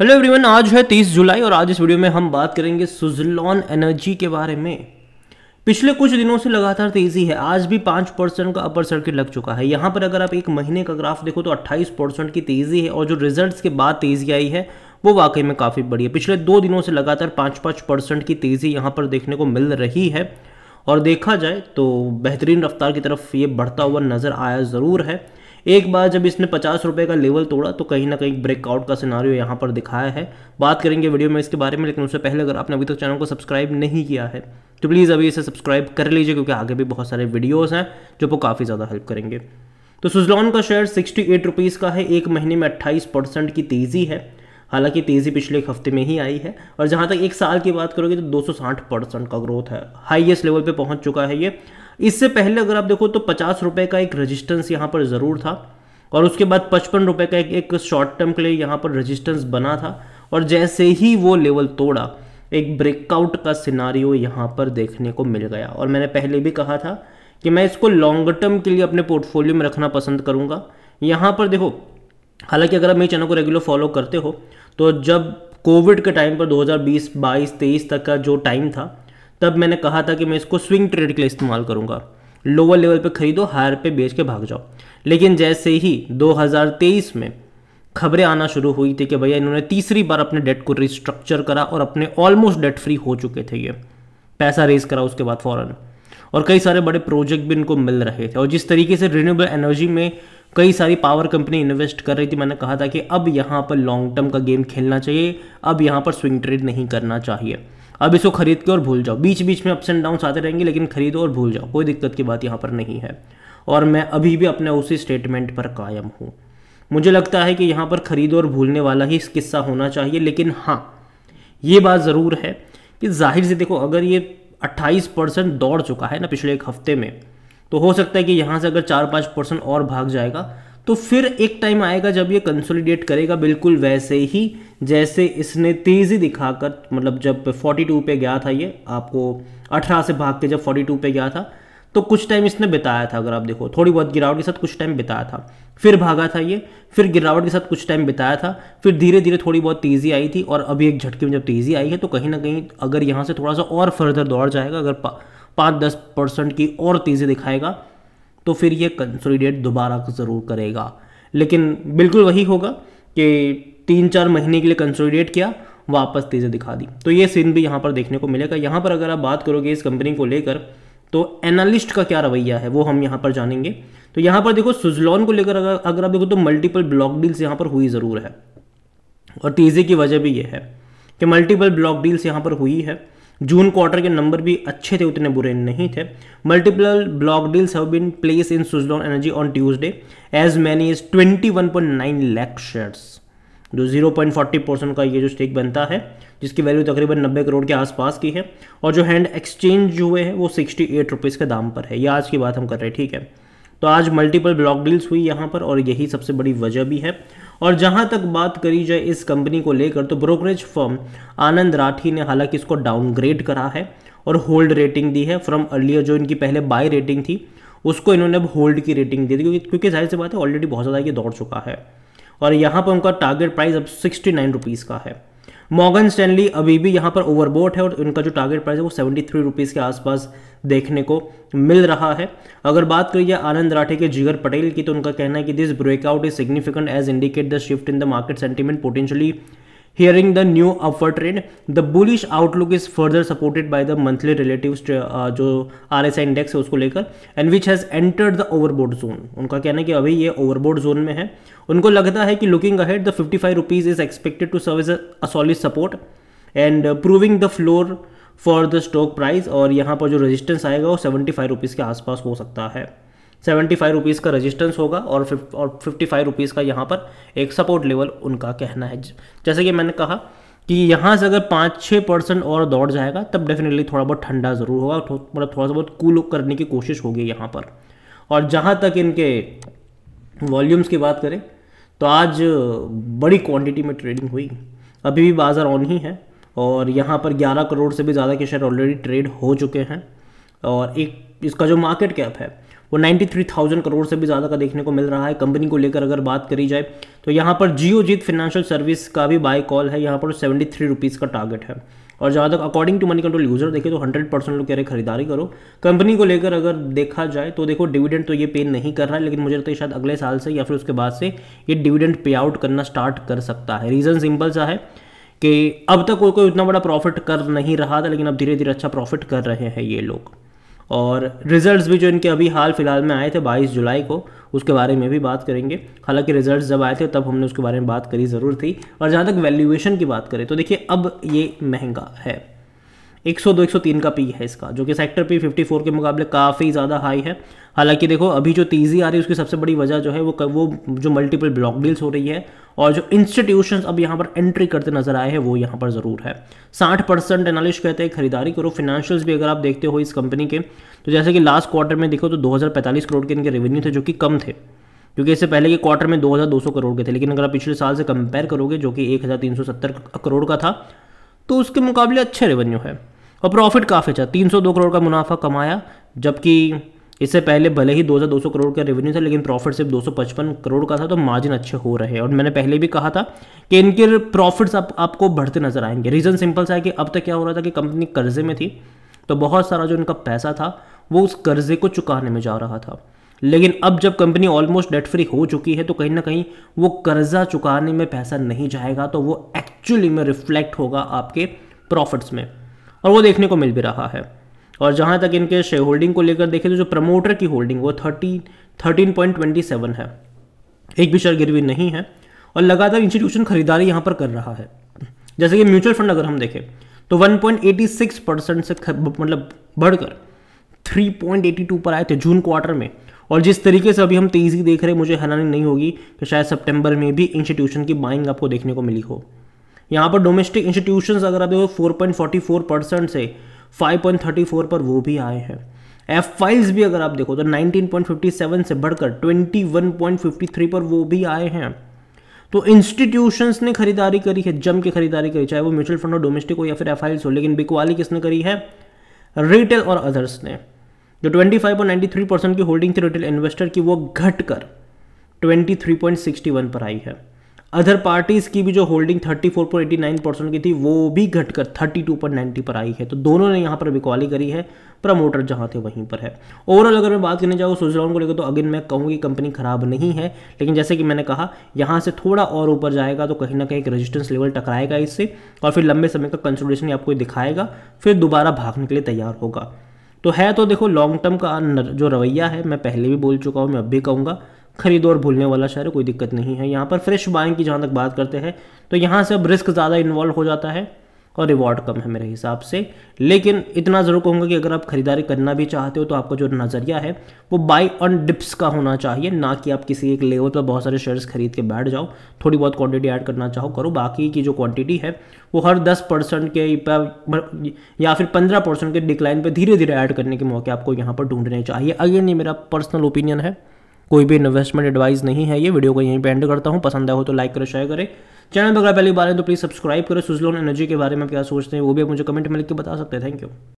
hello everyone आज है तीस जुलाई और आज इस वीडियो में हम बात करेंगे सुजलॉन एनर्जी के बारे में पिछले कुछ दिनों से लगातार तेजी है आज भी पाँच परसेंट का अपर सर्किट लग चुका है यहाँ पर अगर आप एक महीने का ग्राफ देखो तो अट्ठाईस परसेंट की तेज़ी है और जो रिजल्ट्स के बाद तेज़ी आई है वो वाकई में काफ़ी बड़ी है पिछले दो दिनों से लगातार पाँच पाँच परसेंट की तेज़ी यहाँ पर देखने को मिल रही है और देखा जाए तो बेहतरीन रफ्तार की तरफ ये बढ़ता हुआ नज़र आया ज़रूर है एक बार जब इसने पचास रुपये का लेवल तोड़ा तो कहीं ना कहीं ब्रेकआउट का सिनारियो यहाँ पर दिखाया है बात करेंगे वीडियो में इसके बारे में लेकिन उससे पहले अगर आपने अभी तक चैनल को सब्सक्राइब नहीं किया है तो प्लीज़ अभी इसे सब्सक्राइब कर लीजिए क्योंकि आगे भी बहुत सारे वीडियोज़ हैं जो आपको काफ़ी ज़्यादा हेल्प करेंगे तो सुजलॉन का शेयर सिक्सटी एट रुपीज़ का है एक महीने में अट्ठाईस परसेंट की तेज़ी है हालांकि तेज़ी पिछले एक हफ्ते में ही आई है और जहाँ तक एक साल की बात करोगे तो 260 परसेंट का ग्रोथ है हाईएस्ट लेवल पे पहुंच चुका है ये इससे पहले अगर आप देखो तो पचास रुपये का एक रेजिस्टेंस यहाँ पर ज़रूर था और उसके बाद पचपन रुपये का एक, एक शॉर्ट टर्म के लिए यहाँ पर रजिस्टेंस बना था और जैसे ही वो लेवल तोड़ा एक ब्रेकआउट का सिनारियो यहाँ पर देखने को मिल गया और मैंने पहले भी कहा था कि मैं इसको लॉन्ग टर्म के लिए अपने पोर्टफोलियो में रखना पसंद करूँगा यहाँ पर देखो हालांकि अगर आप मेरे चैनल को रेगुलर फॉलो करते हो तो जब कोविड के टाइम पर 2020, 22, 23 तक का जो टाइम था तब मैंने कहा था कि मैं इसको स्विंग ट्रेड के लिए इस्तेमाल करूंगा लोअर लेवल पे खरीदो हायर पे बेच के भाग जाओ लेकिन जैसे ही 2023 में खबरें आना शुरू हुई थी कि भैया इन्होंने तीसरी बार अपने डेट को रिस्ट्रक्चर करा और अपने ऑलमोस्ट डेट फ्री हो चुके थे ये पैसा रेज करा उसके बाद फ़ौरन और कई सारे बड़े प्रोजेक्ट भी इनको मिल रहे थे और जिस तरीके से रिन्यूएबल एनर्जी में कई सारी पावर कंपनी इन्वेस्ट कर रही थी मैंने कहा था कि अब यहाँ पर लॉन्ग टर्म का गेम खेलना चाहिए अब यहाँ पर स्विंग ट्रेड नहीं करना चाहिए अब इसको खरीद के और भूल जाओ बीच बीच में अप्स एंड डाउन आते रहेंगे लेकिन खरीदो और भूल जाओ कोई दिक्कत की बात यहाँ पर नहीं है और मैं अभी भी अपने उसी स्टेटमेंट पर कायम हूँ मुझे लगता है कि यहाँ पर खरीदो और भूलने वाला ही किस्सा होना चाहिए लेकिन हाँ ये बात ज़रूर है कि जाहिर से देखो अगर ये 28 परसेंट दौड़ चुका है ना पिछले एक हफ्ते में तो हो सकता है कि यहाँ से अगर चार पाँच परसेंट और भाग जाएगा तो फिर एक टाइम आएगा जब ये कंसोलिडेट करेगा बिल्कुल वैसे ही जैसे इसने तेज़ी दिखाकर मतलब जब 42 पे गया था ये आपको 18 से भाग के जब 42 पे गया था तो कुछ टाइम इसने बिताया था अगर आप देखो थोड़ी बहुत गिरावट के साथ कुछ टाइम बिताया था फिर भागा था ये फिर गिरावट के साथ कुछ टाइम बिताया था फिर धीरे धीरे थोड़ी बहुत तेज़ी आई थी और अभी एक झटके में जब तेज़ी आई है तो कहीं ना कहीं अगर यहाँ से थोड़ा सा और फर्दर दौड़ जाएगा अगर पाँच दस परसेंट की और तेज़ी दिखाएगा तो फिर ये कंसोलिडेट दोबारा ज़रूर करेगा लेकिन बिल्कुल वही होगा कि तीन चार महीने के लिए कंसोलिडेट किया वापस तेज़ी दिखा दी तो ये सीन भी यहाँ पर देखने को मिलेगा यहाँ पर अगर आप बात करोगे इस कंपनी को लेकर तो एनालिस्ट का क्या रवैया है वो हम यहाँ पर जानेंगे तो यहाँ पर देखो सुजलॉन को लेकर अगर अगर आप देखो तो मल्टीपल ब्लॉक डील्स यहाँ पर हुई ज़रूर है और तेज़ी की वजह भी ये है कि मल्टीपल ब्लॉक डील्स यहाँ पर हुई है जून क्वार्टर के नंबर भी अच्छे थे उतने बुरे नहीं थे multiple block deals have been place in Suzlon Energy on Tuesday as many is twenty nine lakh shares जो जीरो पॉइंट फोर्टी परसेंट का ये जो स्टेक बनता है जिसकी वैल्यू तकरीबन नब्बे करोड़ के आसपास की है और जो हैंड एक्सचेंज हुए हैं वो सिक्सटी एट रुपीज़ के दाम पर है ये आज की बात हम कर रहे हैं ठीक है तो आज मल्टीपल ब्लॉक डील्स हुई यहाँ पर और यही सबसे बड़ी वजह भी है और जहां तक बात करी जाए इस कंपनी को लेकर तो ब्रोकरेज फर्म आनंद राठी ने हालांकि इसको डाउनग्रेड करा है और होल्ड रेटिंग दी है फ्रॉम अर्लियर जो इनकी पहले बाय रेटिंग थी उसको इन्होंने अब होल्ड की रेटिंग दे दी क्योंकि क्योंकि जाहिर सी बात है ऑलरेडी बहुत ज़्यादा ये दौड़ चुका है और यहाँ पर उनका टारगेट प्राइस अब सिक्सटी नाइन रुपीज़ का है मॉगन स्टैनली अभी भी यहाँ पर ओवरबोट है और उनका जो टारगेट प्राइस है वो सेवेंटी थ्री रुपीज़ के आसपास देखने को मिल रहा है अगर बात करिए आनंद राठे के जिगर पटेल की तो उनका कहना है कि this breakout is significant as indicate the shift in the market sentiment potentially hearing the new upper trend the bullish outlook is further supported by the monthly relative जो आर एस आई इंडेक्स है उसको लेकर and which has entered the overboard zone उनका कहना है कि अभी ये ओवरबोर्ड जोन में है उनको लगता है कि looking ahead the fifty five rupees is expected to serve is a solid support and proving the floor for the stock price और यहाँ पर जो रजिस्टेंस आएगा वो सेवेंटी फाइव रुपीज़ के आसपास हो सकता है सेवेंटी फाइव रुपीज़ का रेजिस्टेंस होगा और फिफ और फिफ्टी फाइव रुपीज़ का यहाँ पर एक सपोर्ट लेवल उनका कहना है जैसे कि मैंने कहा कि यहाँ से अगर पाँच छः परसेंट और दौड़ जाएगा तब डेफिनेटली थोड़ा बहुत ठंडा ज़रूर होगा मतलब थोड़ा सा बहुत कूल करने की कोशिश होगी यहाँ पर और जहाँ तक इनके वॉल्यूम्स की बात करें तो आज बड़ी क्वांटिटी में ट्रेडिंग हुई अभी भी बाज़ार ऑन ही है और यहाँ पर 11 करोड़ से भी ज़्यादा के शेयर ऑलरेडी ट्रेड हो चुके हैं और एक इसका जो मार्केट कैप है वो 93,000 करोड़ से भी ज़्यादा का देखने को मिल रहा है कंपनी को लेकर अगर बात करी जाए तो यहाँ पर जियो जीत फिनेंशियल सर्विस का भी बाय कॉल है यहाँ पर सेवेंटी थ्री रुपीज़ का टारगेट है और जहाँ तक according to Moneycontrol user देखे तो हंड्रेड परसेंट लोग कह रहे खरीदारी करो कंपनी को लेकर अगर देखा जाए तो देखो डिविडेंड तो ये पे नहीं कर रहा है लेकिन मुझे लगता है शायद अगले साल से या फिर उसके बाद से ये डिविडेंड पे आउट करना स्टार्ट कर सकता है रीज़न सिंपल सा है कि अब तक कोई कोई उतना बड़ा प्रॉफिट कर नहीं रहा था लेकिन अब धीरे धीरे अच्छा प्रॉफिट कर रहे हैं ये लोग और रिजल्ट्स भी जो इनके अभी हाल फिलहाल में आए थे 22 जुलाई को उसके बारे में भी बात करेंगे हालांकि रिजल्ट्स जब आए थे तब हमने उसके बारे में बात करी ज़रूर थी और जहाँ तक वैल्यूएशन की बात करें तो देखिए अब ये महंगा है 102 103 का पी है इसका जो कि सेक्टर पी 54 के मुकाबले काफ़ी ज़्यादा हाई है हालांकि देखो अभी जो तेज़ी आ रही है उसकी सबसे बड़ी वजह जो है वो वो जो मल्टीपल ब्लॉक डील्स हो रही है और जो इंस्टीट्यूशंस अब यहाँ पर एंट्री करते नजर आए हैं वो यहाँ पर ज़रूर है 60 परसेंट एनालिस्ट कहते हैं खरीदारी करो फिनेंशियल्स भी अगर आप देखते हो इस कंपनी के तो जैसे कि लास्ट क्वार्टर में देखो तो दो करोड़ के इनके रेवेन्यू थे जो कि कम थे क्योंकि इससे पहले के क्वार्टर में 2200 करोड़ के थे लेकिन अगर आप पिछले साल से कंपेयर करोगे जो कि 1370 करोड़ का था तो उसके मुकाबले अच्छे रेवेन्यू है और प्रॉफिट काफ़ी अच्छा तीन सौ दो करोड़ का मुनाफा कमाया जबकि इससे पहले भले ही दो दो हजार सौ करोड़ का रेवेन्यू था लेकिन प्रॉफिट सिर्फ दो सौ पचपन करोड़ का था तो मार्जिन अच्छे हो रहे हैं और मैंने पहले भी कहा था कि इनके प्रॉफिट्स आप, आपको बढ़ते नजर आएंगे रीज़न सिंपल सा है कि अब तक क्या हो रहा था कि कंपनी कर्जे में थी तो बहुत सारा जो इनका पैसा था वो उस कर्जे को चुकाने में जा रहा था लेकिन अब जब कंपनी ऑलमोस्ट डेट फ्री हो चुकी है तो कहीं ना कहीं वो कर्जा चुकाने में पैसा नहीं जाएगा तो वो एक्चुअली में रिफ्लेक्ट होगा आपके प्रॉफिट्स में और वो देखने को मिल भी रहा है और जहाँ तक इनके शेयर होल्डिंग को लेकर देखें तो जो प्रमोटर की होल्डिंग वो thirty thirteen point twenty seven है एक भी शेयर गिरवी नहीं है और लगातार इंस्टीट्यूशन खरीदारी यहाँ पर कर रहा है जैसे कि म्यूचुअल फंड अगर हम देखें तो 1.86 परसेंट से मतलब बढ़कर 3.82 पर आए थे जून क्वार्टर में और जिस तरीके से अभी हम तेज़ी देख रहे हैं मुझे हैरानी नहीं होगी कि शायद सितंबर में भी इंस्टीट्यूशन की बाइंग आपको देखने को मिली हो यहाँ पर डोमेस्टिक इंस्टीट्यूशंस अगर आप देखो four point forty four percent से फाइव पॉइंट थर्टी फोर पर वो भी आए हैं एफ फाइल्स भी अगर आप देखो तो नाइनटीन पॉइंट फिफ्टी सेवन से बढ़कर twenty one point fifty three पर वो भी आए हैं तो इंस्टीट्यूशंस ने खरीदारी करी है जम के खरीदारी करी चाहे वो म्यूचुअल फंड हो डोमेस्टिक हो या फिर एफ हो लेकिन बिकवाली किसने करी है रिटेल और अदर्स ने जो 25.93 परसेंट की होल्डिंग थी रिटेल इन्वेस्टर की वो घटकर 23.61 पर आई है अदर पार्टीज की भी जो होल्डिंग 34.89 परसेंट की थी वो भी घटकर 32.90 पर आई है तो दोनों ने यहाँ पर बिकवाली करी है प्रमोटर जहाँ थे वहीं पर है ओवरऑल अगर मैं बात करने जाऊँ स्विट्जरलैंड को लेकर तो अगेन मैं कहूँगी कंपनी खराब नहीं है लेकिन जैसे कि मैंने कहा यहाँ से थोड़ा और ऊपर जाएगा तो कहीं ना कहीं एक रेजिस्टेंस लेवल टकराएगा इससे और फिर लंबे समय का कंसोलिडेशन आपको दिखाएगा फिर दोबारा भागने के लिए तैयार होगा तो है तो देखो लॉन्ग टर्म का जो रवैया है मैं पहले भी बोल चुका हूँ मैं अब भी कहूँगा खरीदो और भूलने वाला शहर है कोई दिक्कत नहीं है यहाँ पर फ्रेश बाइंग की जहाँ तक बात करते हैं तो यहाँ से अब रिस्क ज़्यादा इन्वॉल्व हो जाता है और रिवॉर्ड कम है मेरे हिसाब से लेकिन इतना ज़रूर कहूँगा कि अगर आप ख़रीदारी करना भी चाहते हो तो आपका जो नज़रिया है वो बाई ऑन डिप्स का होना चाहिए ना कि आप किसी एक लेवल पर बहुत सारे शेयर्स खरीद के बैठ जाओ थोड़ी बहुत क्वांटिटी ऐड करना चाहो करो बाकी की जो क्वांटिटी है वो हर दस परसेंट के या फिर पंद्रह परसेंट के डिक्लाइन पर धीरे धीरे ऐड करने के मौके आपको यहाँ पर ढूंढने चाहिए अगेन ये मेरा पर्सनल ओपिनियन है कोई भी इन्वेस्टमेंट एडवाइस नहीं है ये वीडियो को यहीं पे एंड करता हूँ पसंद आया हो तो लाइक करें शेयर करें चैनल पर अगर पहली बार है तो प्लीज़ सब्सक्राइब करो सुजलोन एनर्जी के बारे में क्या सोचते हैं वो भी आप मुझे कमेंट में लिख के बता सकते हैं थैंक यू